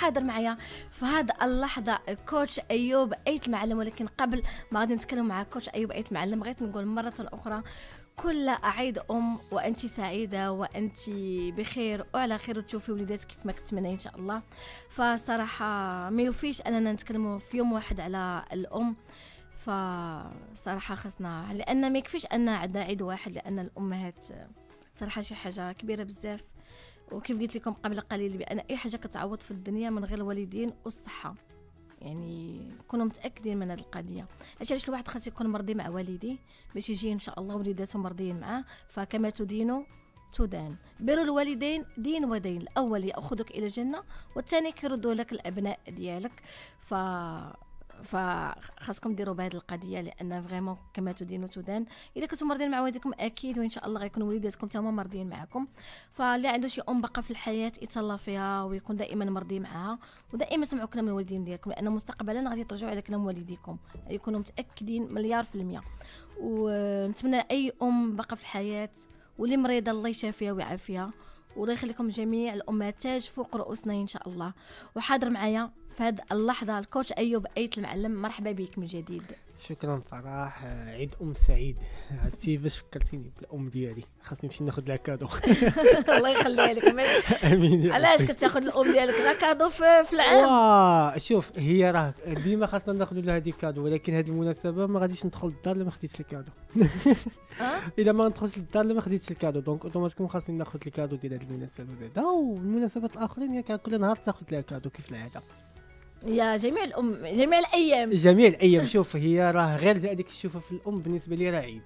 حاضر معايا في هذه اللحظه الكوتش ايوب ايت معلم ولكن قبل ما غادي نتكلم مع كوتش ايوب ايت معلم بغيت نقول مره اخرى كل عيد ام وانت سعيده وانت بخير وعلى خير وتشوفي وليداتك كيف ما كتمنى ان شاء الله فصراحه ما يوفيش اننا نتكلم في يوم واحد على الام فصراحه خصنا لان ما يكفيش ان عندنا عيد واحد لان الامهات صراحه شي حاجه كبيره بزاف وكيف قلت لكم قبل قليل بان اي حاجه كتعوض في الدنيا من غير الوالدين والصحه يعني كونوا متاكدين من هذه القضيه هادشي علاش الواحد خاص يكون مرضي مع والديه باش يجي ان شاء الله وليداته مرضيين معاه فكما تدين تدان بر الوالدين دين ودين الاول ياخذك الى الجنه والثاني كيردوا لك الابناء ديالك ف فخاصكم ديروا بهذه القضيه لان فريمون كما تدين تدان اذا كنتم مرضين مع والديكم اكيد وان شاء الله غيكونوا وليداتكم حتى هما مرضيين معكم فاللي عنده شي ام باقا في الحياه يتهلا فيها ويكون دائما مرضي معها ودائما سمعوا كلام الوالدين ديالكم لان مستقبلا غادي ترجعوا على كلام والديكم يكونوا متاكدين مليار في المية ونتمنى اي ام باقا في الحياه واللي مريضه الله يشافيها ويعافيها والله يخليكم جميع الامهات تاج فوق رؤوسنا ان شاء الله وحاضر معايا في هذه اللحظه الكوتش ايوب ايت المعلم مرحبا بك من جديد شكرا فرح عيد ام سعيد عرفتي باش فكرتيني بالام ديالي خاصني نمشي ناخذ لها كادو الله يخليها لك امين علاش كتاخذ الام ديالك لا كادو في العام شوف هي راه ديما خاصنا ناخذ لها دي كادو ولكن هذه المناسبه ما غاديش ندخل للدار الا ما خديتش الكادو آه؟ الا ما ندخلش للدار الا ما خديتش الكادو دونك اوتوماتيكوم خاصني ناخذ الكادو ديال هذه المناسبه بعدا والمناسبات الاخرين يعني كل نهار تاخذ لها كادو كيف العاده يا جميع الام جميع الايام جميع الايام شوف هي راه غير هذيك الشوفه في الام بالنسبه لي راه عيد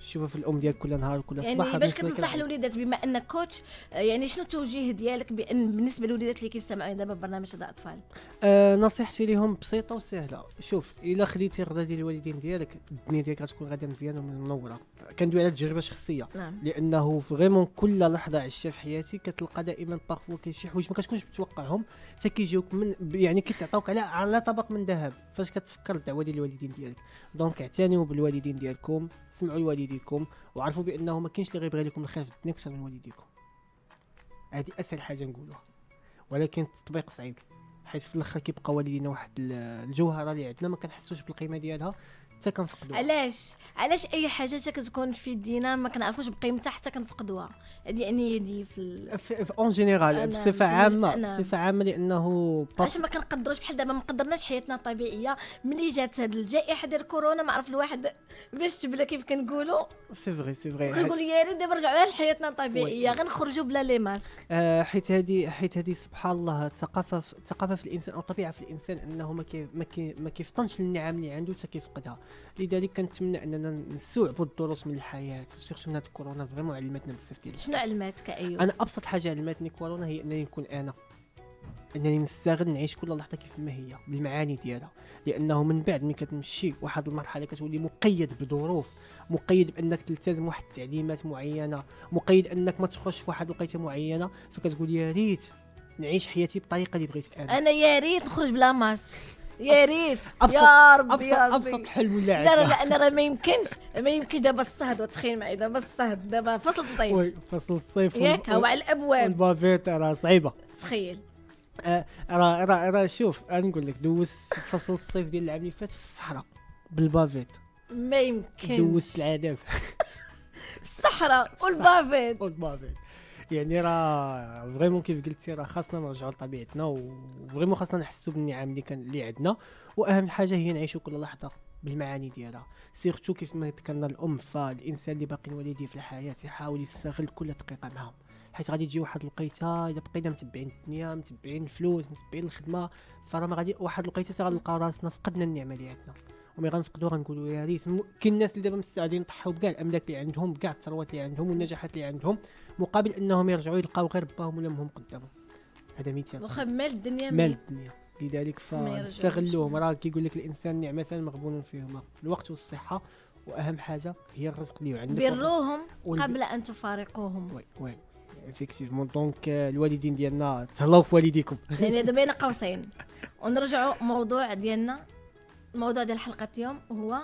شوفه في الام ديالك كل نهار كل يعني صباح يعني باش كتنصح الوليدات بما انك كوتش آه، يعني شنو التوجيه ديالك بان بالنسبه للوليدات اللي كيستمعوا دابا برنامج هذا اطفال آه نصيحتي لهم بسيطه وسهله شوف الا خديتي الرضا ديال الوالدين ديالك الدنيا ديالك غتكون غاده مزيانه ومنوره كندوي على تجربه شخصيه نعم. لانه فريمون كل لحظه عشتها في حياتي كتلقى دائما بارفو كاين شي حوايج ما كتكونش متوقعهم حتى كيجيوك من يعني كيتعطاوك على على طبق من ذهب فاش كتفكر الدعوه ديال الوالدين ديالك دونك اعتنوا بالوالدين ديالكم سمعوا لوالديكم وعرفوا بانه ما كاينش اللي غيبغي لكم الخير في الدنيا اكثر من والديكم هذه اسهل حاجه نقولوها ولكن التطبيق صعيب حيت في الاخر كيبقى والدينا واحد الجوهره اللي عندنا ما كنحسوش بالقيمه ديالها حتى كنفقدوها علاش علاش اي حاجه حتى كتكون في يدينا ما كنعرفوش بقيمتها حتى كنفقدوها هذه يعني هذه في ال... في اون جينيرال بصفه عامه بصفه عامه لانه علاش ما كنقدروش بحال دابا ما قدرناش حياتنا الطبيعيه ملي جات هذه الجائحه ديال كورونا ما عرف الواحد باش تبلا كيف كنقولوا سي فغي سي فغي كنقول يا ريت دابا رجعوا لحياتنا الطبيعيه غنخرجوا بلا لي ماسك آه حيت هذه حيت هذه سبحان الله الثقافه الثقافه في الانسان او الطبيعه في الانسان انه ما كي ما كيفطنش النعم اللي عنده حتى كيفقدها لذلك كنتمنى اننا نستوعبوا الدروس من الحياه وسيرتو من هاد كورونا فريمون علمتنا بزاف ديال شنو علماتك ايوب انا ابسط حاجه علمتني كورونا هي انني نكون انا انني نستغل نعيش كل لحظه كيف ما هي بالمعاني ديالها لانه من بعد ملي كتمشي واحد المرحله كتولي مقيد بظروف مقيد بانك تلتزم واحد التعليمات معينه مقيد انك ما تخرجش في واحد الوقيته معينه فكتقول يا ريت نعيش حياتي بالطريقه اللي بغيت انا انا يا ريت نخرج بلا ماسك يا ريت يا أبسط ربي ابسط حلو لا لا لا انا راه ما يمكنش ما يمكنش دابا الصهد وتخيل معي دابا الصهد دابا فصل الصيف وي فصل الصيف ياك هو على الابواب والبافيت راه صعيبه تخيل آه، راه راه راه شوف انا نقول لك دوزت فصل الصيف ديال العام اللي فات في الصحراء بالبافيت ما يمكنش دوزت العنب في الصحراء والبافيت والبافيت يعني راه فريمون كيف قلتي راه خاصنا نرجعوا لطبيعتنا وفريمون خاصنا نحسوا بالنعم اللي كان اللي عندنا واهم حاجه هي نعيشوا كل لحظه بالمعاني ديالها سيرتو كيف ما ذكرنا الام فالانسان اللي باقي والديه في الحياه يحاول يستغل كل دقيقه معهم حيت غادي تجي واحد الوقيته الا بقينا متبعين الدنيا متبعين الفلوس متبعين الخدمه فراه ما غادي واحد الوقيته غنلقاو راسنا فقدنا النعمه اللي عندنا ومي غنفقدو غنقولو يا إيه، ريت كاين الناس اللي دابا مستعدين يضحيو بكاع الاملاك اللي عندهم بكاع الثروات اللي عندهم والنجاحات اللي عندهم مقابل انهم يرجعوا يلقاو غير باهم ولا امهم قدامهم هذا مثال واخا مال الدنيا مال الدنيا لذلك فاستغلوهم راه كيقول لك الانسان نعمه مغبون فيهما الوقت والصحه واهم حاجه هي الرزق اللي عندك بروهم قبل ان تفارقوهم وي وي افيكتيفمون دونك euh, الوالدين ديالنا تهلاو في والديكم يعني دابا بين قوسين ونرجعوا موضوع ديالنا موضوع ديال حلقه اليوم هو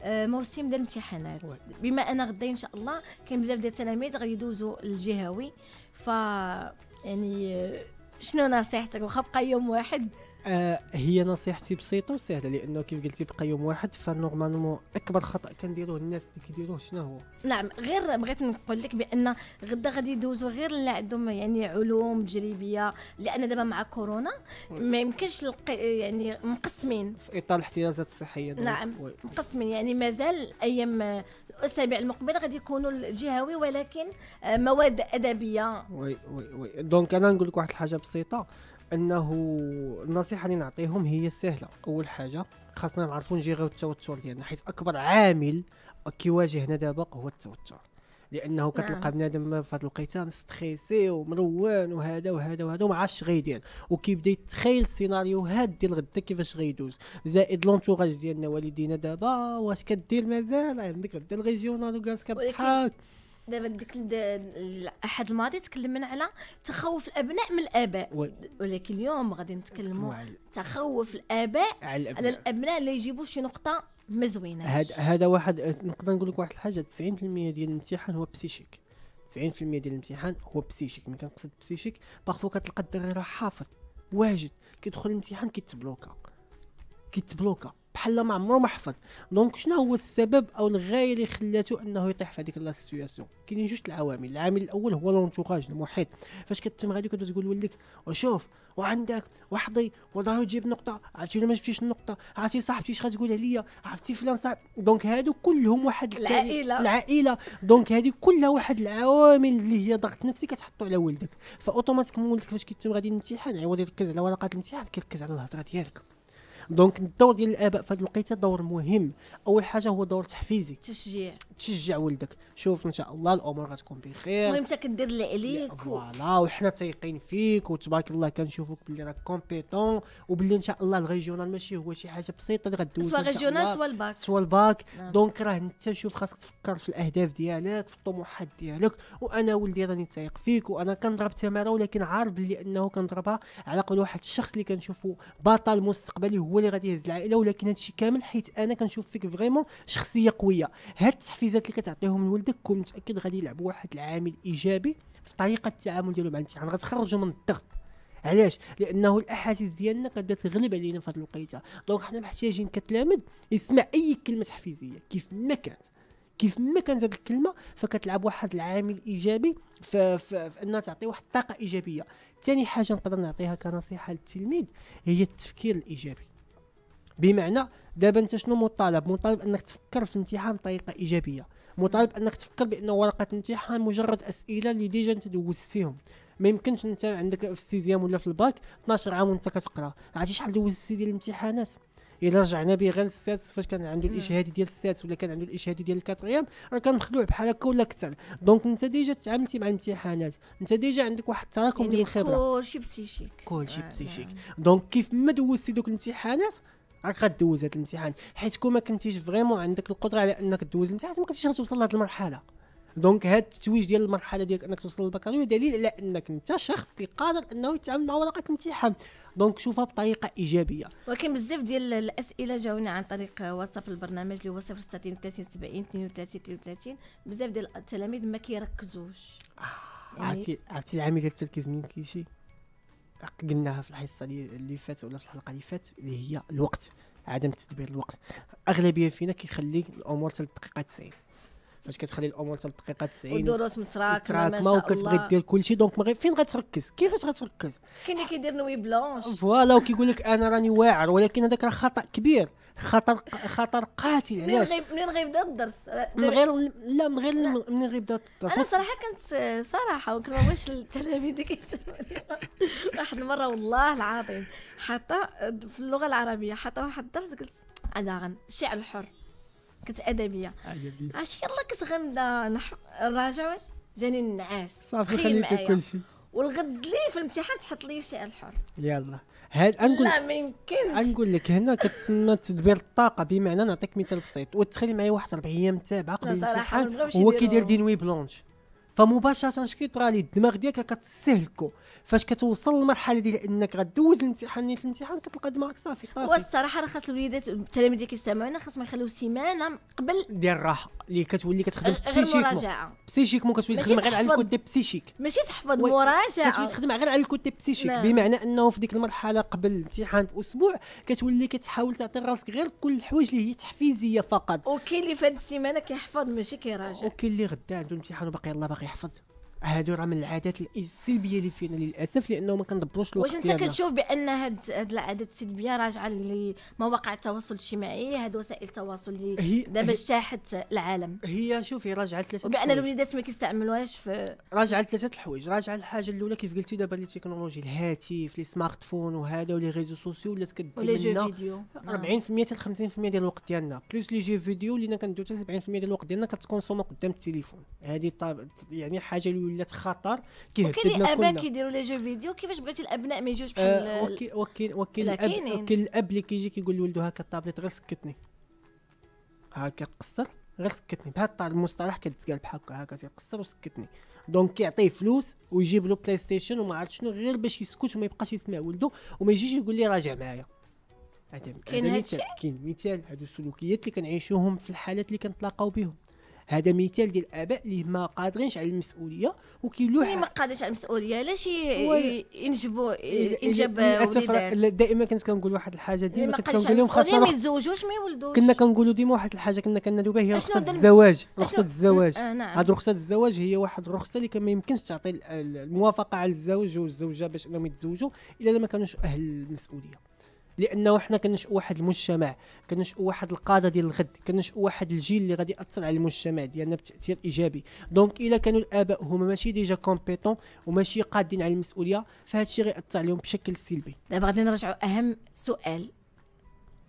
آه، موسم ديال الامتحانات بما ان غدا ان شاء الله كاين بزاف ديال التلاميذ غادي يدوزوا الجهوي ف يعني آه، شنو نصيحتك واخا بقى يوم واحد آه، هي نصيحتي بسيطه وسهله لانه كيف قلتي بقى يوم واحد فنورمالمون اكبر خطا كنديروه الناس اللي كيديروه شنو هو نعم غير بغيت نقول لك بان غدا غادي يدوزوا غير اللي عندهم يعني علوم تجريبيه لان دابا مع كورونا ما يمكنش يعني مقسمين في اطار الاحتياجات الصحيه نعم مقسمين يعني مازال ايام الاسابيع المقبله غادي يكونوا الجهوي ولكن آه، مواد ادبيه وي وي وي دونك انا نقول لك واحد الحاجه بسيطه انه النصيحه اللي نعطيهم هي سهله اول حاجه خاصنا نعرفوا نجيريو التوتر ديالنا حيت اكبر عامل كيواجهنا دابا هو التوتر لانه كتلقى نعم. بنادم في هذه الوقيته مستريسي ومروان وهذا وهذا وهذا وما عرفش غيدير وكيبدا يتخيل السيناريوهات ديال غدا كيفاش غيدوز زائد لونتوراج ديالنا والدينا دابا واش كدير مازال عندك غدا الريجيونال وكاس كتضحك دابا ديك الاحد الماضي تكلمنا على تخوف الابناء من الاباء و... ولكن اليوم غادي نتكلموا على تخوف الاباء على الابناء, على الأبناء اللي يجيبوا شي نقطه ما زويناش هذا هذا واحد أه، نقدر نقول لك واحد الحاجه 90% ديال الامتحان هو بسيشيك 90% ديال الامتحان هو بسيشيك ملي كنقصد بسيشيك باغفو كتلقى الدري راه حافظ واجد كيدخل الامتحان كيتبلوكا كيتبلوكا بحال ما عمرو ما حفظ دونك شنو هو السبب او الغايه اللي خلاته انه يطيح في هذيك لا سيتوياسيون كاينين جوج العوامل العامل الاول هو لونتوراج المحيط فاش كتم غادي كتبدا تقول ولدك وشوف وعندك وحضي وضروري تجيب نقطه عرفتي ولا ما جبتيش النقطه عرفتي صاحبتي اش غتقول عليا عرفتي فلان صاحب دونك هادو كلهم واحد العائله العائله دونك هذه كلها واحد العوامل اللي هي ضغط نفسي كتحطو على ولدك فاوتوماتيكمون ولدك فاش كيتم غادي الامتحان عوض يعني يركز على ورقات الامتحان كيركز على الهضره ديالك دونك الدور ديال الاباء في هذه الوقيته دور مهم اول حاجه هو دور تحفيزي تشجيع تشجع ولدك شوف ان شاء الله الامور غتكون بخير المهم انت كدير اللي عليك فوالا وحنا تايقين فيك وتبارك الله كنشوفوك باللي راك كومبيتون وباللي ان شاء الله الريجيونال ماشي هو شي حاجه بسيطه اللي غدوز سوا ريجيونال سوا الباك سوا الباك نعم. دونك راه انت شوف خاصك تفكر في الاهداف ديالك في الطموحات ديالك وانا ولدي راني تايق فيك وانا كنضرب تماره ولكن عارف بلي انه كنضربها على قول واحد الشخص اللي كنشوفو بطل مستقبلي هو هو اللي غادي يهز العائله ولكن هادشي كامل حيت انا كنشوف فيك فريمون شخصيه قويه هاد التحفيزات اللي كتعطيهم لولدك كون متاكد غادي يلعبوا واحد العامل ايجابي في طريقه التعامل ديالو مع الامتحان غتخرجوا من الضغط علاش لانه الاحاسيس ديالنا كتبدا تغلب علينا في هذه الوقيته دونك حنا محتاجين كتلامد يسمع اي كلمه تحفيزيه كيف ما كانت كيف ما كانت هذه الكلمه فكتلعب واحد العامل ايجابي في, في, في انها تعطي واحد الطاقه ايجابيه ثاني حاجه نقدر نعطيها كنصيحه للتلميذ هي التفكير الايجابي بمعنى دابا انت شنو مطالب مطالب انك تفكر في الامتحان بطريقه ايجابيه مطالب انك تفكر بان ورقه الامتحان مجرد اسئله اللي ديجا انت دوزتيهم ما يمكنش انت عندك في السيزيام ولا في الباك 12 عام وانت كتقرا عرفتي شحال دوزتي ديال الامتحانات الا رجعنا به غير السادس فاش كان عنده الاشهادي ديال السادس ولا كان عنده الاشهادي ديال الكاتريام راه كان مخلوع بحال هكا ولا كثر دونك انت ديجا تعاملتي مع الامتحانات انت ديجا عندك واحد التراكم يعني ديال الخبره كلشي بسيشيك كلشي آه، بسيشيك آه. دونك كيف ما دوزتي دوك الامتحانات راك غدوز هذا الامتحان حيت كون ما كنتيش فريمون عندك القدره على انك دوز الامتحان ما كنتيش غتوصل لهذه المرحله دونك هاد التتويج ديال المرحله ديالك انك توصل للبكالوريا دليل على انك انت شخص اللي قادر انه يتعامل مع ورقه امتحان دونك شوفها بطريقه ايجابيه ولكن بزاف ديال الاسئله جاونا عن طريق واتساب البرنامج اللي هو 060 30 70 32 32 بزاف ديال التلاميذ ما كيركزوش آه، يعني عرفتي عرفتي العامل ديال التركيز منين كيجي قلناها في الحصه اللي فات ولا في الحلقه اللي فات اللي هي الوقت عدم تدبير الوقت الاغلبيه فينا كيخلي الامور حتى الدقيقه 90 فاش كتخلي الامور حتى الدقيقه 90 والدروس متراكمه ما شاء الله دير كلشي دونك ما فين غتركز كيفاش غتركز كاين اللي كيدير نوي بلونش فوالا وكيقول لك انا راني واعر ولكن هذاك راه خطا كبير خطر خطر قاتل من غير منين غيبدا الدرس من غير لا من غير منين غيبدا الدرس انا صراحه كنت صراحه وكنا واش التلاميذ كيسمعوني واحد المره والله العظيم حاطه في اللغه العربيه حاطه واحد الدرس قلت انا الشعر الحر كنت ادبيه عجبني عرفتي يلاه كنت غنبدا نحف جاني النعاس صافي خليتي كلشي والغد لي في الامتحان تحط لي الشعر الحر يلا هاد انقول لا ما يمكنش انقول لك هنا كتسمى تدبير الطاقه بمعنى نعطيك مثال بسيط وتخلي معايا واحد اربع ايام متابعه قبل الامتحان هو كيدير دي نوي بلونش فمباشره كيطرى لي الدماغ ديالك كتستهلكو فاش كتوصل للمرحله ديال انك غدوز الامتحان نيت الامتحان كتلقى دماغك صافي طافي والصراحه راه خاص الوليدات التلاميذ اللي كيستمعونا خاصهم يخليو سيمانه قبل ديال الراحه اللي كتولي كتخدم بسيشيك بسيشيك بسيشيكمون كتولي تخدم غير على الكود بسيشيك ماشي تحفظ مراجعه كتولي تخدم غير على الكود بسيشيك نعم. بمعنى انه في ديك المرحله قبل الامتحان باسبوع كتولي كتحاول تعطي راسك غير كل الحوايج اللي هي تحفيزيه فقط وكاين اللي في هذه السيمانه كيحفظ ماشي كيراجع وكاين اللي غدا عنده امتحان وباقي الله باقي يحفظ هادو راه من العادات السلبيه اللي فينا للاسف لانه ما كنضبطوش الوقت واش انت كتشوف بان هاد هاد العادات السلبيه راجعه لمواقع التواصل الاجتماعي هاد وسائل التواصل اللي دابا اجتاحت العالم هي شوفي راجعه ثلاثه وبان الوليدات ما كيستعملوهاش في راجعه ثلاثه الحوايج راجعه الحاجه الاولى كيف قلتي دابا لي تكنولوجي الهاتف لي سمارت فون وهذا ولي ريزو سوسيو ولات كدير لنا 40% حتى 50% ديال الوقت ديالنا بلوس لي جو فيديو لينا كندوي حتى 70% ديال الوقت ديالنا كتكونسوم قدام التليفون هذه يعني حاجه ولات خطر كيهددنا كلنا وكاين الاباء كيديروا لي جو فيديو كيفاش بغيتي الابناء ما يجوش آه، بحال وكاين وكاين وكاين الاب وكاين الاب اللي كيجي كيقول لولده هاكا الطابليت غير سكتني هاكا قصر غير سكتني بهذا المصطلح كتقال بحال هكا هكا تيقصر وسكتني دونك كيعطيه فلوس ويجيب له بلاي ستيشن وما عرفت شنو غير باش يسكت وما يبقاش يسمع ولده وما يجيش يقول لي راجع معايا هذا كاين هادشي كاين مثال هادو السلوكيات اللي كنعيشوهم في الحالات اللي كنتلاقاو بهم هذا مثال ديال الاباء اللي ما قادرينش على المسؤوليه وكيلوح اللي ما قادرش على المسؤوليه علاش ينجبوا انجاب للاسف دائما كنت كنقول واحد الحاجه ديما كنت كنقول لهم خاصنا ما يتزوجوش ما يولدوش كنا كنقولوا ديما واحد الحاجه كنا كنادوا بها هي رخصه الزواج رخصه آه، الزواج نعم. هاد رخصه الزواج هي واحد الرخصه اللي ما يمكنش تعطي الموافقه على الزوج والزوجه باش انهم يتزوجوا الا ما كانوش اهل المسؤوليه لانه حنا كنشؤوا واحد المجتمع كنشؤوا واحد القاده ديال الغد كنشؤوا واحد الجيل اللي غادي ياثر على المجتمع ديالنا بتاثير ايجابي دونك الا كانوا الاباء هما ماشي ديجا كومبيتون وماشي قادين على المسؤوليه فهذا الشيء غيأثر عليهم بشكل سلبي دابا غادي نرجعوا اهم سؤال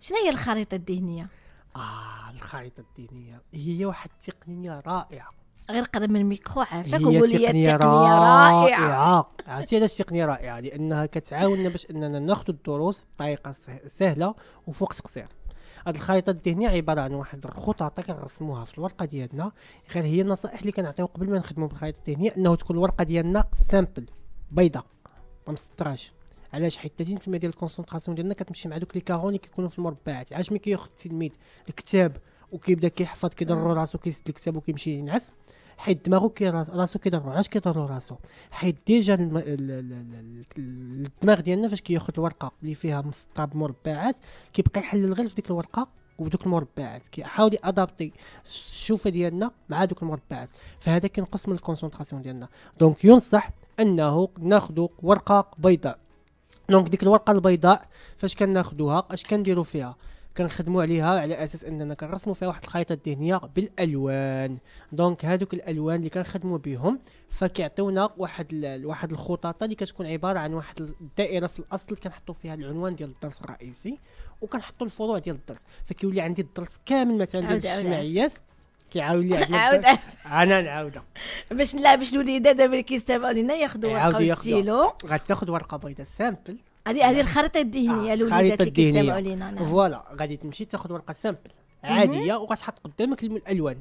شنو هي الخريطه الذهنيه اه الخريطه الذهنيه هي واحد التقنيه رائعه غير قرب من الميكرو عافاك وقول لي تقنيه رائعه عرفتي علاش تقنيه رائعه لانها كتعاوننا باش اننا ناخذ الدروس بطريقه سهله وفي وقت قصير هاد الخريطه الذهنيه عباره عن واحد الخطط كنرسموها في الورقه ديالنا غير هي النصائح اللي كنعطيو قبل ما نخدموا بالخريطه الذهنيه انه تكون الورقه ديالنا سامبل بيضاء ما مسطراش علاش حيت 30% ديال الكونسونطراسيون ديالنا كتمشي مع دوك لي كارون اللي كيكونوا في المربعات علاش ملي كياخذ التلميذ الكتاب وكيبدا كيحفظ كيضر راسو كيسد الكتاب وكيمشي ينعس حيت دماغو كي راسو كيضرب علاش كيضرو راسو حيت ديجا الدماغ ديالنا فاش كياخد الورقه اللي فيها مسطره بمربعات كيبقى يحلل غير في ديك الورقه ودوك المربعات كيحاول يادابتي الشوفه ديالنا مع دوك المربعات فهذا كينقص من الكونسونطراسيون ديالنا دونك ينصح انه ناخذ ورقه بيضاء دونك ديك الورقه البيضاء فاش كناخذوها اش كنديروا فيها كنخدموا عليها على اساس اننا كنرسموا فيها واحد الخريطه الذهنيه بالالوان دونك هذوك الالوان اللي كنخدموا بهم فكيعطيونا واحد واحد الخطط اللي كتكون عباره عن واحد الدائره في الاصل كنحطوا فيها العنوان ديال الدرس الرئيسي وكنحطوا الفروع ديال الدرس فكيولي عندي الدرس كامل مثلا ديال الاجتماعيات كيعاود لي عاود انا نعاودها باش نلعب باش الوليدات دابا اللي كيستمعوا لينا ياخذوا ورقه وستيلو غتاخذ ورقه بيضاء سامبل هذه هذه الخريطه الذهنيه آه، اللي وليدات لك يستمعوا لينا نعم فوالا غادي تمشي تاخذ ورقه سامبل عاديه وغتحط قدامك الالوان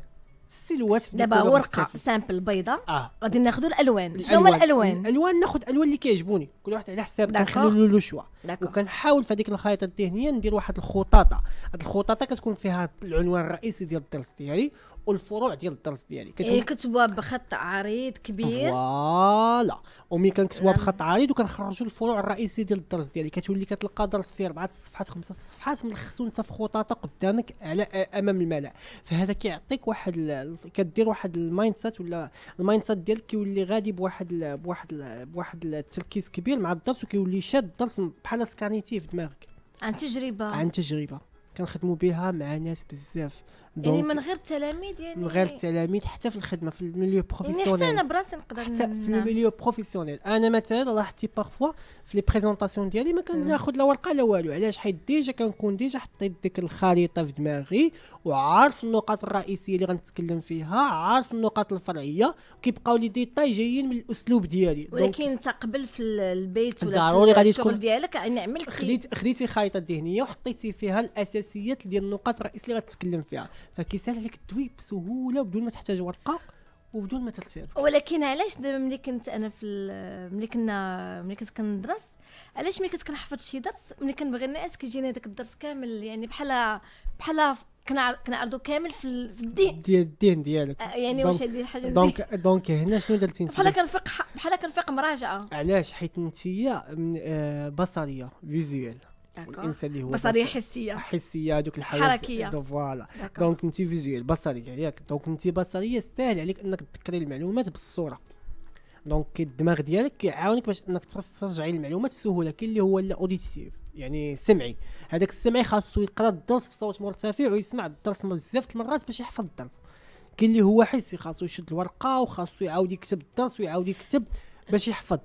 السلوات دابا ورقه مختلفة. سامبل بيضاء آه. غادي ناخذوا الالوان شنو هما الالوان الالوان ناخذ الالوان اللي كيعجبوني كل واحد على حساب كنخلي له شوا وكنحاول في هذيك الخريطه الذهنيه ندير واحد الخطاطه هذه الخطاطه كتكون فيها العنوان الرئيسي ديال الدرس ديالي والفروع ديال الدرس ديالي كتكون إيه كتبوها بخط عريض كبير فوالا ومي كنكتبوها نعم. بخط عريض وكنخرجوا الفروع الرئيسيه ديال الدرس ديالي كتولي كتلقى درس فيه اربعه الصفحات خمسه الصفحات ملخص وانت في خطاطه قدامك على امام الملا فهذا كيعطيك واحد كدير واحد المايند سيت ولا المايند سيت ديالك كيولي غادي بواحد ال بواحد ال بواحد التركيز كبير مع الدرس وكيولي شاد الدرس بحال سكانيتي في دماغك عن تجربه عن تجربه كنخدموا بها مع ناس بزاف يعني من غير التلاميذ يعني من غير إيه؟ التلاميذ حتى في الخدمه في الميليو بروفيسيونيل يعني حتى انا براسي نقدر حتى في الميليو بروفيسيونيل نعم. انا مثلا لاحظتي بارفوا في لي بريزونطاسيون ديالي ما كناخذ نعم. لا ورقه لا والو علاش حيت ديجا كنكون ديجا حطيت ديك الخريطه في دماغي وعارف النقاط الرئيسيه اللي غنتكلم فيها عارف النقاط الفرعيه كيبقاو لي ديتاي جايين من الاسلوب ديالي ولكن انت قبل في البيت ولا ضروري غادي تكون ديالك يعني عملتي خديتي خريطه ذهنيه وحطيتي فيها الاساسيات ديال النقاط الرئيسيه اللي غتكلم فيها فكيسهل عليك الدوي بسهوله وبدون ما تحتاج ورقه وبدون ما ترتب ولكن علاش دابا ملي كنت انا في ملي كنا ملي كنت كندرس علاش ملي كنت كنحفظ شي درس ملي كنبغي الناس كيجيني داك الدرس كامل يعني بحال بحال كنعرضو كامل في الدين ديال الدين ديالك آه، يعني واش هذه حاجه دونك دونك هنا شنو درتي انت بحال كنفيق بحال كنفيق مراجعه علاش حيت انت آه، بصريه فيزيوال الانسان اللي هو بصريه حسيه حسيه دوك الحواس حركيه فوالا دونك انت فيزيوال بصريه ياك دونك انت بصريه ساهل عليك انك تذكري المعلومات بالصوره دونك الدماغ ديالك كيعاونك باش انك ترجعي المعلومات بسهوله كاين اللي هو الاوديتيف يعني سمعي هذاك السمعي خاصو يقرا الدرس بصوت مرتفع ويسمع الدرس بزاف المرات باش يحفظ الدرس كاين اللي هو حسي خاصو يشد الورقه وخاصو يعاود يكتب الدرس ويعاود يكتب باش يحفظ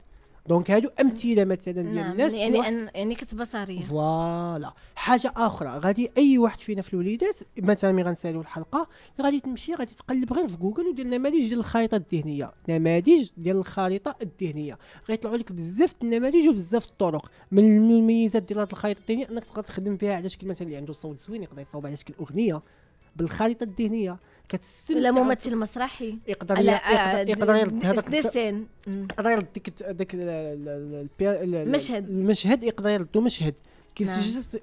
دونك هادو امثله مثلا ديال نعم، الناس يعني يعني, يعني كتبه فوالا حاجه اخرى غادي اي واحد فينا في الوليدات مثلا ملي غنسالو الحلقه غادي تمشي غادي تقلب غير في جوجل ودير نماذج ديال الخريطه الذهنيه نماذج ديال الخريطه الذهنيه غيطلعوا لك بزاف النماذج وبزاف الطرق من المميزات ديال هذه الخريطه الذهنيه انك تقدر تخدم بها على شكل مثلا اللي يعني عنده صوت زوين يقدر يصاوب على شكل اغنيه بالخريطه الذهنيه كتستمتع ولا ممثل مسرحي يقدر يقدر آه، هذاك يقدر يرد ديك ديك المشهد المشهد يقدر يردو مشهد كيجسد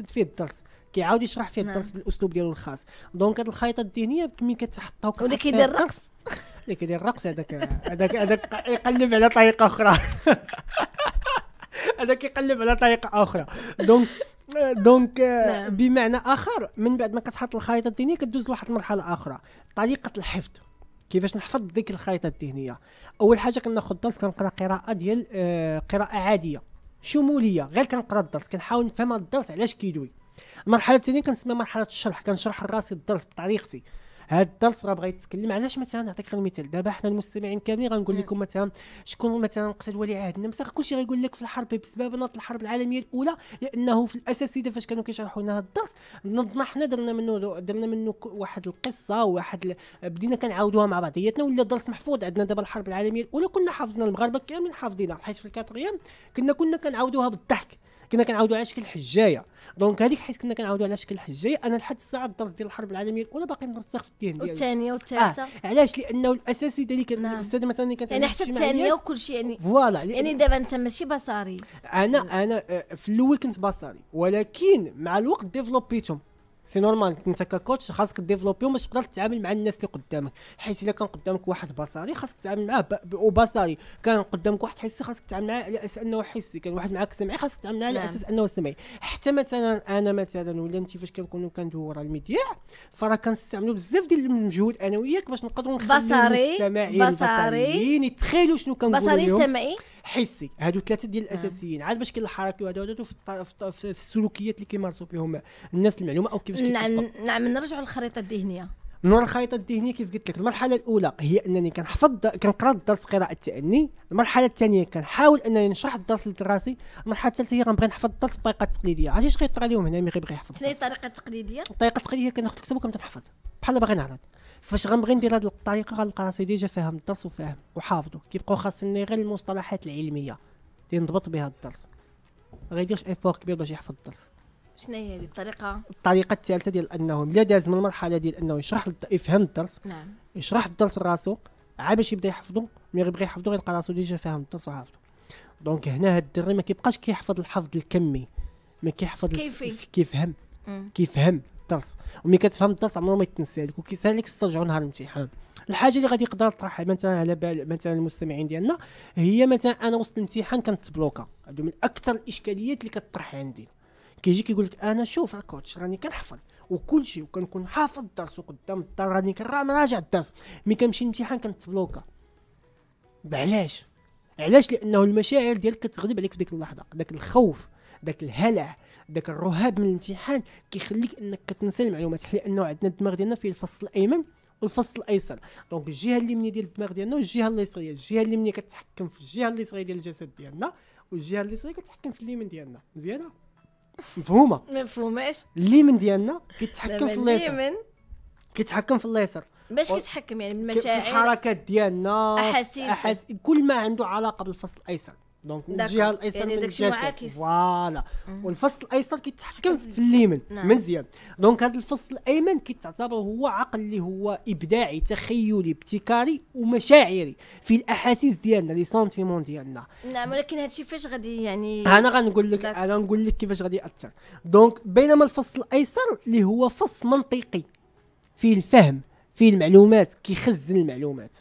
نعم. فيه الدرس كيعاود يشرح فيه الدرس نعم. بالاسلوب ديالو الخاص دونك هاد الخيطه الذهنيه كي كتحطها ولا كيدير الرقص اللي كيدير الرقص هذاك هذاك هذاك يقلب على طريقه اخرى هذا كيقلب على طريقه اخرى دونك دونك آه، نعم. بمعنى اخر من بعد ما كتحط الخريطه الذهنيه كدوز لواحد المرحله اخرى طريقه الحفظ كيفاش نحفظ ديك الخريطه الذهنيه اول حاجه كناخذ الدرس كنقرا قراءه ديال آه، قراءه عاديه شموليه غير كنقرا الدرس كنحاول نفهم الدرس علاش كيدوي المرحله الثانيه كنسميها مرحله الشرح كنشرح لراسي الدرس بطريقتي هاد الدرس راه بغيت يتكلم علاش مثلا نعطيك غير مثال دابا حنا المستمعين كاملين غنقول لكم مثلا شكون مثلا قتل ولي عهد النمسا كلشي غيقول لك في الحرب بسبب نط الحرب العالميه الاولى لانه في الاساسيه فاش كانوا كيشرحوا لنا هاد الدرس نضنا حنا درنا منه درنا منه واحد القصه وواحد ال... بدينا كنعاودوها مع بعضياتنا ولا الدرس محفوظ عندنا دابا الحرب العالميه الاولى كنا حافظنا المغاربه كاملين حافظينها حيت في الكاتريام كنا كنا كنعاودوها بالضحك كنا كنعاودوا على شكل حجايه دونك هذيك حيت كنا كنعاودوا على شكل حجايه انا لحد الساعه الدرس ديال الحرب العالميه الاولى باقي مرسخ في الذهن ديالي والثانيه والثالثه آه. علاش لانه الاساسي ديالي كان نعم. الاستاذ مثلا اللي كانت يعني حتى الثانيه وكل شيء يعني فوالا يعني دابا انت ماشي بصري انا انا آه، في الاول كنت بصري ولكن مع الوقت ديفلوبيتهم سي نورمال انت ككوتش خاصك ديفلوبي وما تقدر تتعامل مع الناس اللي قدامك حيت الا كان قدامك واحد بصري خاصك تتعامل معاه وبصري كان قدامك واحد حسي خاصك تتعامل معاه على اساس انه حسي كان واحد معاك سمعي خاصك تتعامل معاه على نعم. اساس انه سمعي حتى مثلا انا مثلا ولا انت فاش كنكونوا كندور على الميديا فراه كنستعملوا بزاف ديال المجهود انا وياك باش نقدروا نخليو بصري بصري يتخيلوا شنو كنقولوا بصري سمعي حسي هادو ثلاثه ديال نعم. الاساسيين عاد باش كاين الحركه وهذا هادو في السلوكيات اللي كيمارسوا بهم الناس المعلومه او كيفاش نعم نعم نرجعوا للخريطه الذهنيه نور الخريطه الذهنيه كيف قلت لك المرحله الاولى هي انني كنحفظ كنقرا الدرس قراءه تاني المرحله الثانيه كنحاول انني نشرح الدرس لدراسي المرحله الثالثه هي غنبغي نحفظ الدرس بطريقه تقليديه عرفتي اش كيطرى لهم هنا ملي غيبغي يحفظ شنو هي الطريقه التقليديه الطريقه التقليديه كناخذ الكتاب وكنبدا نحفظ بحال باغي نعرض فاش غنبغي ندير هذه الطريقه غنلقى راسي ديجا فاهم الدرس وفاهم وحافظه كيبقاو خاصني غير المصطلحات العلميه اللي نضبط بها الدرس ما غيديرش ايفور كبير باش يحفظ الدرس شنو هي هذه الطريقه الطريقه الثالثه ديال انه ملي داز من المرحله ديال انه يشرح يفهم الدرس نعم يشرح الدرس لراسو عاد باش يبدا يحفظو ملي غيبغي يحفظه غيلقى راسو ديجا فاهم الدرس وحافظو دونك هنا هاد الدري ما كيبقاش كيحفظ الحفظ الكمي ما كيحفظ كيفي كيفهم كيفهم الدرس وملي كتفهم الدرس عمره ما يتنسى لك وكيسهل لك نهار الامتحان الحاجه اللي غادي يقدر يطرحها مثلا على بال مثلا المستمعين ديالنا هي مثلا انا وسط الامتحان كنت بلوكا هادو من اكثر الاشكاليات اللي كطرح عندي كيجي كيقول لك انا شوف الكوتش راني كنحفظ وكل شيء وكنكون حافظ الدرس وقدام الدار راني كنرا مراجع الدرس ملي كنمشي الامتحان كنتبلوكا علاش علاش لانه المشاعر ديالك كتغلب عليك في ديك اللحظه داك الخوف داك الهلع داك الرهاب من الامتحان كيخليك انك كتنسى المعلومات لانه عندنا الدماغ ديالنا فيه الفصل الايمن والفصل الايسر دونك الجهه اليمنيه ديال الدماغ ديالنا والجهه اليسريه الجهه اليمنيه كتحكم في الجهه اليسريه ديال الجسد ديالنا والجهه اليسريه كتحكم في اليمين ديالنا مزيانه مفهومه مفهوماش اليمين ديالنا كيتحكم في اليسر كيتحكم في اليسر باش كيتحكم يعني بالمشاعر الحركات ديالنا احاسيس أحس... كل ما عنده علاقه بالفصل الايسر دونك يعني من الجهه الايسر يعني من الجسد فوالا والفص الايسر كيتحكم في الليمن نعم. مزيان دونك هذا الفص الايمن كيتعتبر هو عقل اللي هو ابداعي تخيلي ابتكاري ومشاعري في الاحاسيس ديالنا لي سونتيمون ديالنا نعم ولكن هادشي فاش غادي يعني انا غنقول لك انا نقول لك كيفاش غادي ياثر دونك بينما الفص الايسر اللي هو فص منطقي فيه الفهم فيه المعلومات كيخزن المعلومات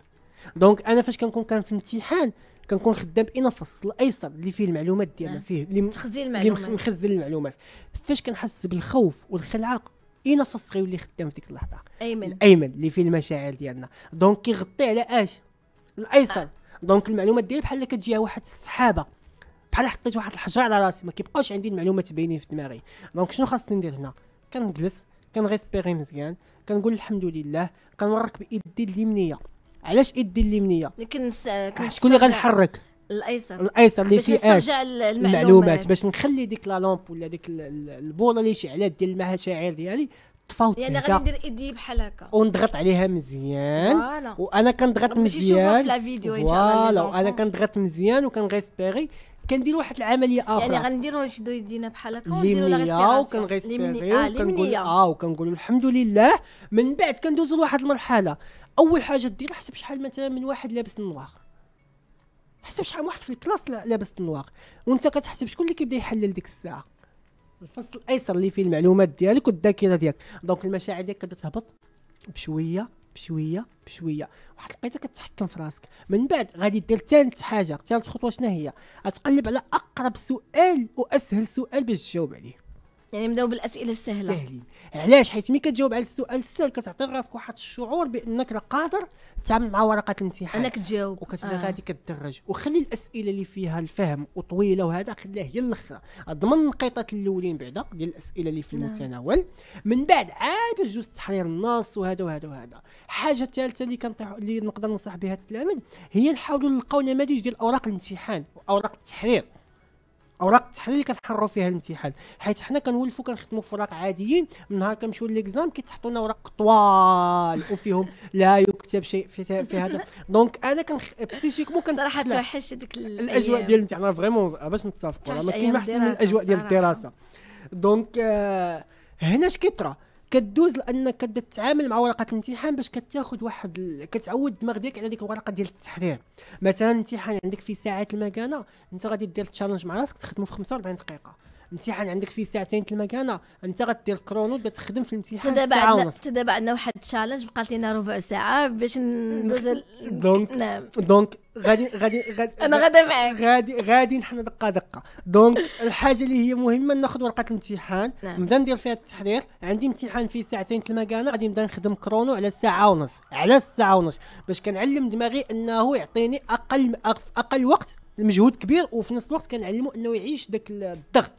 دونك انا فاش كنكون كان في امتحان كنكون خدام انفس الايسر اللي فيه المعلومات ديالنا نعم. فيه اللي تخزين المعلومات اللي مخزن المعلومات فاش كنحس بالخوف والخلعه اين فصغي اللي خدام في ديك اللحظه الايمن الايمن اللي فيه المشاعر ديالنا دونك كيغطي على اش الايسر آه. دونك المعلومات ديالي بحال كتجيها واحد السحابه بحال حطيت واحد الحجر على راسي ما كيبقاوش عندي المعلومات باينين في دماغي دونك شنو خاصني ندير هنا كنجلس كنغيسبيري مزيان كنقول الحمد لله كنورك بايدي اليمنيه علاش ادي اليمنيه شكون اللي غنحرك الايسر الايسر اللي تيرجع المعلومات, المعلومات باش نخلي ديك لا لومب ولا ديك البوله اللي شعلات ديال المشاعر ديالي تفوت يعني غادي ندير ايدي بحال هكا ونضغط عليها مزيان فوالا. وانا كنضغط مزيان في ان شاء الله فوالا وانا كنضغط مزيان وكنغيسبيغي كندير واحد العمليه اخرى يعني غنديرو نشدو يدينا بحال هكا ونديرو لا وكنغيسبيري وكنقول اه وكنقول آه، الحمد لله من بعد كندوزو لواحد المرحله اول حاجه دير حسب شحال مثلا من واحد لابس نوار حسب شحال واحد في الكلاس لابس نوار وانت كتحسب شكون اللي كيبدا يحلل ديك الساعه الفصل الايسر اللي فيه المعلومات ديالك والذاكره ديالك دونك المشاعر ديالك كتبدا تهبط بشويه بشويه بشويه واحد لقيتك كتحكم في راسك من بعد غادي دير ثالث حاجه ثالث خطوه شنو هي غتقلب على اقرب سؤال واسهل سؤال باش تجاوب عليه يعني نبداو بالاسئله السهله سهلين علاش حيت ملي كتجاوب على السؤال السهل كتعطي راسك واحد الشعور بانك راه قادر تتعامل مع ورقه الامتحان انك تجاوب وكتبدا آه. غادي كتدرج وخلي الاسئله اللي فيها الفهم وطويله وهذا خليها هي الاخره ضمن النقيطات الاولين بعدا ديال الاسئله اللي في نعم. المتناول من بعد عاد جوج تحرير النص وهذا وهذا وهذا حاجه ثالثه اللي كنطيح اللي نقدر ننصح بها التلاميذ هي نحاولوا نلقاو نماذج ديال اوراق الامتحان واوراق التحرير اوراق التحرير اللي كنحرروا فيها الامتحان حيت حنا كنولفوا كنخدموا في اوراق عاديين من نهار كنمشيو ليكزام كيتحطوا لنا اوراق طوال وفيهم لا يكتب شيء في, في هذا دونك انا كنخ بسيشيكمون كن صراحه توحش ديك آه، الاجواء ديال الامتحان راه فريمون باش نتفقوا ما كاين ما احسن من الاجواء ديال الدراسه دونك آه هنا اش كيطرا كدوز لانك كتعامل مع ورقه الامتحان باش كتاخذ واحد ال... كتعود الدماغ ديالك على ديك الورقه ديال التحرير مثلا امتحان عندك في ساعات المكانه انت غادي دير تشالنج مع راسك تخدمه في 45 دقيقه امتحان عندك فيه ساعتين في المكانه انت غدير كرونو تخدم في الامتحان ونص عندنا دابا عندنا واحد التشالنج بقات لنا ربع ساعه باش ندوزو دونك نعم دونك غادي غادي غادي انا غادا معاك غادي غادي نحن دقه دقه دونك الحاجه اللي هي مهمه ناخذ ورقه الامتحان نعم. نبدا ندير فيها التحضير عندي امتحان فيه ساعتين المكانه غادي نبدا نخدم كرونو على ساعه ونص على الساعه ونص باش كنعلم دماغي انه يعطيني اقل اقل وقت المجهود كبير وفي نفس الوقت كنعلمو انه يعيش داك الضغط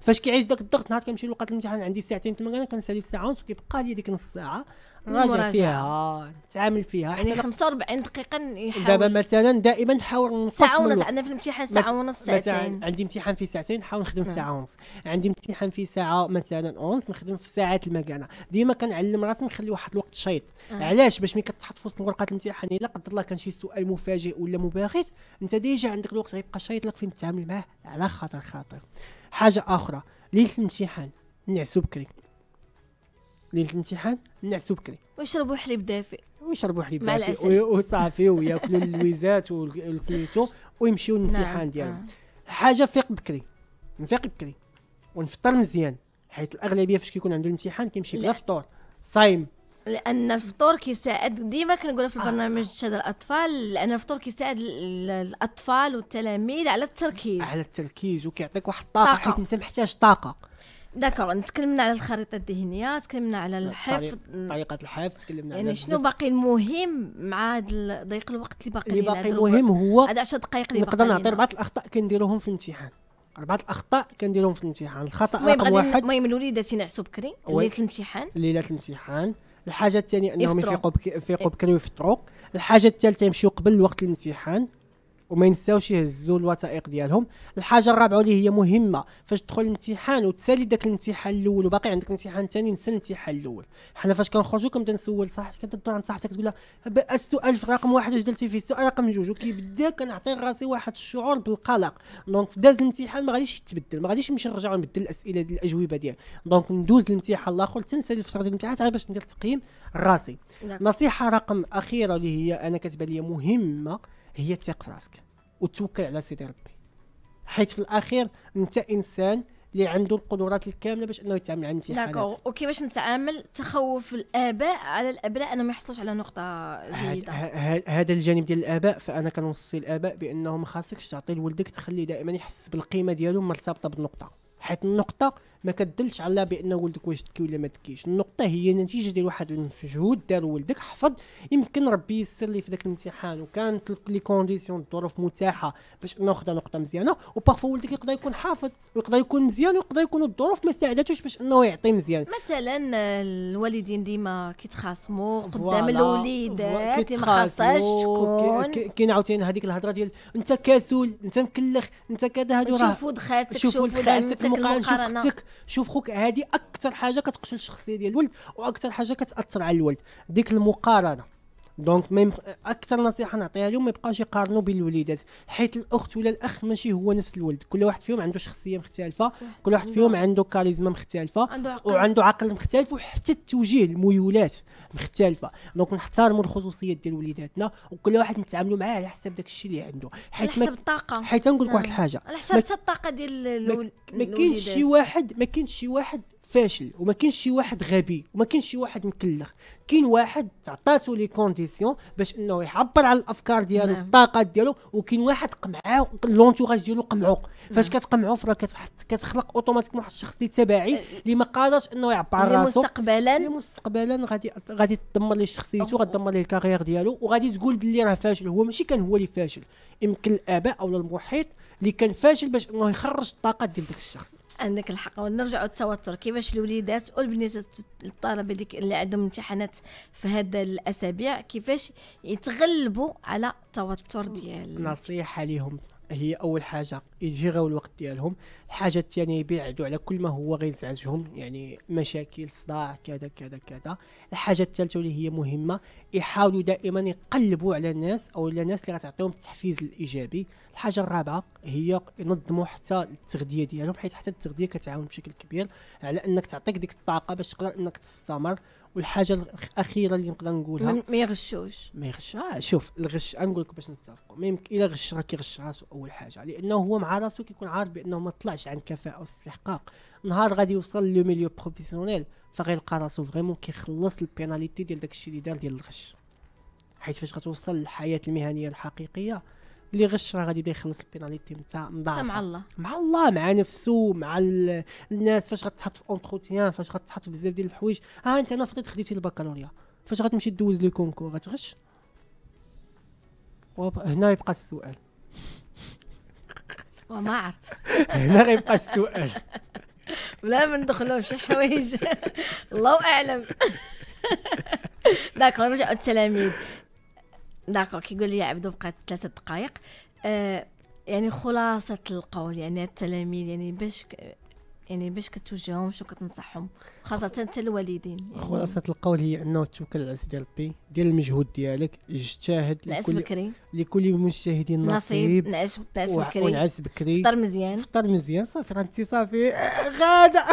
فاش كيعيش داك الضغط نهار كنمشي لوقت الامتحان عندي ساعتين تما كنسالي في ساعه ونص وكيبقى لي ديك نص ساعه نراجع فيها نتعامل فيها يعني 45 دقيقه يحاول دابا مثلا دائما نحاول نص ساعه ونص عندنا في الامتحان ساعه ونص ساعتين عندي امتحان في ساعتين نحاول نخدم في نعم. ساعه ونص عندي امتحان في ساعه مثلا ونص نخدم في ساعات المكانه ديما كنعلم راسي نخلي واحد الوقت شيط آه. علاش باش ملي كتحط في وسط ورقه الامتحان الا قدر الله كان شي سؤال مفاجئ ولا مباغت انت ديجا عندك الوقت غيبقى شيط لك فين تتعامل معاه على خاطر خاطر حاجه اخرى ليله الامتحان نعسو بكري ليله الامتحان نعسو بكري ويشربوا حليب دافئ ويشربوا حليب دافئ وصافي وياكلوا اللويزات وسميتو ويمشيو للامتحان نعم، ديالهم نعم. حاجه فيق بكري نفيق بكري ونفطر مزيان حيت الاغلبيه فاش كيكون عنده الامتحان كيمشي بلا فطور صايم لان الفطور كيساعد ديما كنقولها في آه. البرنامج هذا الاطفال لان الفطور كيساعد الاطفال والتلاميذ على التركيز على التركيز وكيعطيك واحد الطاقه حيت انت محتاج طاقه داكوغ تكلمنا على الخريطه الذهنيه تكلمنا على الحفظ طريقه الحفظ تكلمنا يعني على شنو باقي المهم مع هذا ضيق الوقت اللي باقي اللي باقي المهم هو هذا 10 دقائق اللي نقدر نعطي اربعه الاخطاء كنديروهم في الامتحان اربعه الاخطاء كنديروهم في الامتحان الخطا رقم واحد المهم الوليدات ينعسوا بكري ليله الامتحان ليله الامتحان الحاجه الثانيه انهم يفيقوا بك يفيقوا بكري ويفطروا الحاجه الثالثه يمشيو قبل وقت الامتحان وما ينساوش يهزوا الوثائق ديالهم الحاجه الرابعه اللي هي مهمه فاش تدخل الامتحان وتسالي داك الامتحان الاول وباقي عندك امتحان ثاني نسى الامتحان الاول حنا فاش كنخرجوا كنبدا نسول صاحبي كتدور عند صاحبتك تقول لها السؤال في رقم واحد واش درتي فيه السؤال رقم جوج وكيبدا كنعطي راسي واحد الشعور بالقلق دونك داز الامتحان ما غاديش يتبدل ما غاديش نمشي نرجع ونبدل الاسئله ديال الاجوبه ديالي دونك ندوز الامتحان الاخر تنسى الفتره ديال الامتحان غير باش ندير تقييم راسي نعم. نصيحه رقم اخيره اللي هي انا كتبان لي مهمه هي تثق في راسك وتوكل على سيدي ربي حيت في الاخير انت انسان اللي عنده القدرات الكامله باش انه يتعامل مع الامتحانات داكوغ وكيفاش نتعامل تخوف الاباء على الابناء انهم يحصلوش على نقطه جيده هذا الجانب ديال الاباء فانا كنوصي الاباء بانه ما خاصكش تعطي لولدك تخليه دائما يحس بالقيمه ديالو مرتبطه بالنقطه حيت النقطه ما كدلش على بان ولدك واش تكي ولا ما تكيش النقطه هي نتيجه ديال واحد المجهود دار ولدك حفظ يمكن ربي يسر لي في ذاك الامتحان وكانت لي كونديسيون الظروف متاحه باش ناخذ نقطه مزيانه وبارفو ولدك يقدر يكون حافظ ويقدر يكون مزيان ويقدر يكون الظروف ما ساعدتوش باش انه يعطي مزيان مثلا الوالدين ديما كيتخاصموا قدام الوليدات اللي ما خاصهاش تكون كاين عاوتاني هذيك الهضره ديال انت كسول انت مكلخ انت كذا هادو راه شوفوا دخاتك شوفوا دخاتك المقارنه شوف اختك شوف خوك هذه اكثر حاجه كتقتل الشخصيه ديال الولد واكثر حاجه كتاثر على الولد ديك المقارنه دونك ميم اكثر نصيحه نعطيها لهم ما يبقاش يقارنوا بين الوليدات حيت الاخت ولا الاخ ماشي هو نفس الولد كل واحد فيهم عنده شخصيه مختلفه كل واحد فيهم عنده كاريزما مختلفه عقل. وعنده عقل مختلف وحتى التوجيه الميولات مختلفه دونك نحترموا الخصوصيات ديال وليداتنا وكل واحد نتعاملوا معاه على حسب داك الشيء اللي عنده حيت حسب الطاقه حيت نقول لك واحد الحاجه نعم. على حسب الطاقه ديال الوليدات ما كاينش شي واحد ما كاينش شي واحد فاشل وما كاينش شي واحد غبي وما كاينش شي واحد مكلخ كاين واحد تعطاتو لي كونديسيون باش انه يعبر على الافكار ديالو نعم. الطاقات ديالو وكاين واحد قمعه لونتوراج ديالو قمعو نعم. فاش كتقمعو فراه كتخلق اوتوماتيك واحد الشخص اللي تبعي أه، أه. اللي ما قادرش انه يعبر على راسو مستقبلا مستقبلا غادي غادي تدمر ليه شخصيته تدمر ليه الكارير ديالو وغادي تقول باللي راه فاشل هو ماشي كان هو اللي فاشل يمكن الاباء او المحيط اللي كان فاشل باش انه يخرج الطاقه ديال داك الشخص عندك الحق ونرجعوا التوتر كيفاش الوليدات والبنات الطلبه اللي عندهم امتحانات في هذا الاسابيع كيفاش يتغلبوا على التوتر ديال نصيحه لهم هي اول حاجه يجيغوا الوقت ديالهم الحاجه الثانيه يبعدوا على كل ما هو غيزعجهم يعني مشاكل صداع كذا كذا كذا الحاجه الثالثه واللي هي مهمه يحاولوا دائما يقلبوا على الناس او على الناس اللي غتعطيهم التحفيز الايجابي الحاجه الرابعه هي ينظموا حتى التغذيه ديالهم حيت حتى التغذيه كتعاون بشكل كبير على انك تعطيك ديك الطاقه باش تقدر انك تستمر والحاجه الاخيره اللي نقدر نقولها ما يغشوش ما يغش آه شوف الغش نقول لك باش نتفقوا ما يمكن الا غش راه كيغش راسو اول حاجه لانه هو مع راسو كيكون عارف بانه ما طلعش عن كفاءه واستحقاق نهار غادي يوصل لو ميليو بروفيسيونيل فغيلقى راسو فريمون كيخلص البيناليتي ديال داكشي اللي دار ديال الغش حيت فاش غتوصل للحياه المهنيه الحقيقيه اللي غش راه غادي يبدا يخلص البيناليتي نتاع مع الله مع الله مع نفسه مع الناس فاش غتحط في اونتروتيان فاش غتحط في بزاف ديال الحوايج ها انت انا فضيت خديتي البكالوريا فاش غتمشي دوز لي كونكور غتغش هنا يبقى السؤال وما عرفت هنا غيبقى السؤال بلا ما ندخلو شي حوايج الله اعلم داك نرجعوا التلاميذ داكو كيقول لي عبدو بقات ثلاثة دقائق آه يعني خلاصة القول يعني التلاميذ يعني باش يعني باش كتوجههم شو كتنصحهم خاصه حتى الوالدين يعني خلاصه القول هي انه توكل على سيدي ربي دير المجهود ديالك اجتهد نعس بكري لكل المجتهدين نصيب نعس نعس بكري ونعس بكري فطر مزيان فطر مزيان صافي انت صافي غاده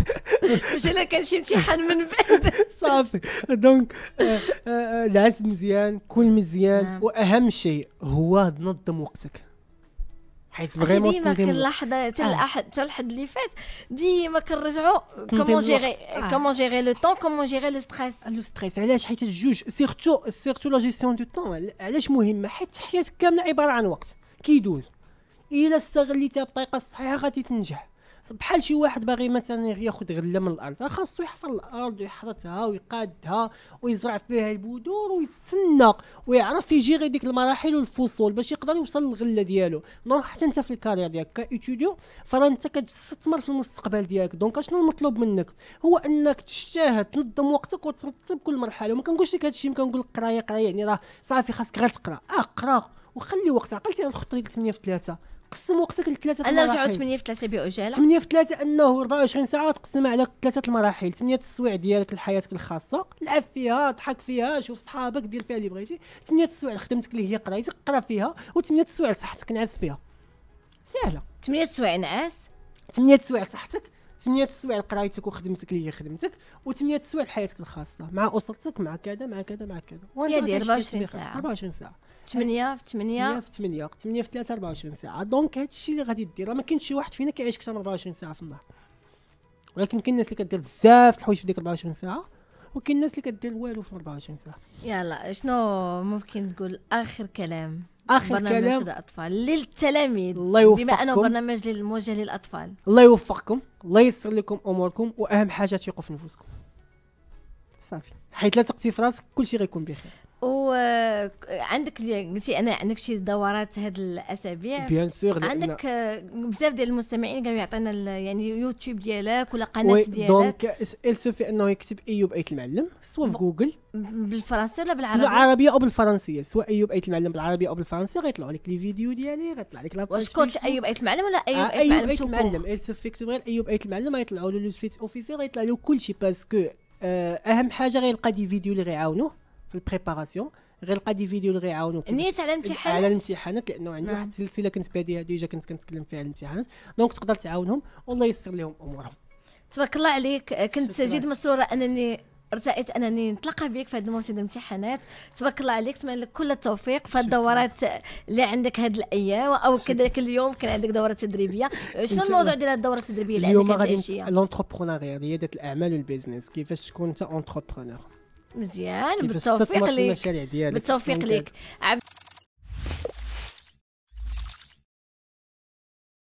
مش الا كان شي امتحان من بعد صافي دونك آه، آه، آه، نعس مزيان كل مزيان نعم. واهم شيء هو نظم وقتك حيت فريمون ديما كل لحظه حتى آه. الاحد حتى الحد اللي فات ديما كنرجعوا كومون جيغي كومون جيغي لو طون كومون جيغي لو ستريس لو ستريس علاش حيت الجوج سيرتو سيرتو لا جيستيون دو طون علاش مهمه حيت حياتك كامله عباره عن وقت كيدوز الا استغليتها بطريقه صحيحه غادي تنجح بحال شي واحد باغي مثلا ياخذ غله من الارض خاصو يحفر الارض ويحرثها ويقادها ويزرع فيها البذور ويتسنى ويعرف يجيري ديك المراحل والفصول باش يقدر يوصل للغله ديالو دونك حتى انت في الكارير ديالك كايتوديو انت كتستثمر في المستقبل ديالك دونك اشنو المطلوب منك هو انك تجتهد تنظم وقتك وترتب كل مرحله وما كنقولش لك هادشي ما كنقول قرايه قرايه يعني راه صافي خاصك غير تقرا اه وخلي وقت عقلتي الخطه ديال 8 في 3 قسم وقتك لثلاثه انا رجعوا 8 في 3 باجاله 8 في 3 انه 24 ساعه تقسم على ثلاثه المراحل 8 السوايع ديالك لحياتك الخاصه لعب فيها ضحك فيها شوف صحابك دير فيها اللي بغيتي 8 السوايع خدمتك اللي هي قرايتك قرا فيها و8 السوايع صحتك نعس فيها سهله 8 السوايع نعس 8 السوايع صحتك 8 السوايع قرايتك وخدمتك اللي هي خدمتك و8 السوايع حياتك الخاصه مع اسرتك مع كذا مع كذا مع كذا وانت 24 ساعه 24 ساعه 8 في 8 في 8 8 في 3 24 ساعه دونك هذا الشيء اللي غادي دير راه ما كاينش شي واحد فينا كيعيش اكثر من 24 ساعه في النهار ولكن كاين الناس اللي كدير بزاف الحوايج في ديك 24 ساعه وكاين الناس اللي كدير والو في 24 ساعه يلا شنو ممكن تقول اخر كلام اخر برنامج كلام الاطفال للتلاميذ الله يوفقكم بما انه برنامج موجه للاطفال الله يوفقكم الله ييسر لكم اموركم واهم حاجه تيقوا في نفوسكم صافي حيت لا تقتي في راسك كلشي غيكون بخير وعندك قلتي انا عندك شي دورات هاد الاسابيع بيان سور عندك آه، بزاف ديال المستمعين كانوا يعطينا يعني اليوتيوب ديالك ولا قناه ديالك دونك السوفي انه يكتب ايوب ايت المعلم سواء في جوجل بالفرنسيه ولا بالعربيه بالعربيه او بالفرنسيه سواء ايوب ايت المعلم بالعربيه او بالفرنسيه غيطلعوا لك لي فيديو ديالي غيطلع لك لاباج واش كوتش ايوب ايت المعلم ولا ايوب آه ايت المعلم ايوب ايت المعلم السوفي يكتب غير ايوب ايت المعلم غيطلعوا له لو سيت اوفيسيال غيطلع له كلشي باسكو آه، اهم حاجه غيلقى دي فيديو اللي غيعاونوه في البريباراسيون غير لقى دي فيديو اللي غيعاونوك نيت على الامتحانات على الامتحانات لانه عندي واحد نعم. السلسله كنت باديها ديجا كنت كنتكلم فيها على الامتحانات دونك تقدر تعاونهم والله يسر لهم امورهم تبارك الله عليك كنت جد مسروره انني ارتأيت انني نتلاقى بك في هذا الموسم الامتحانات تبارك الله عليك نتمنى لك كل التوفيق في الدورات اللي عندك هذه الايام او كذلك اليوم كان عندك دوره تدريبيه شنو الموضوع ديال الدوره التدريبيه اللي عندك اليوم غادي لونتربرونيا رياده الاعمال والبيزنس كيفاش تكون انت اونتربرونور مزيان بالتوفيق لك بالتوفيق ليك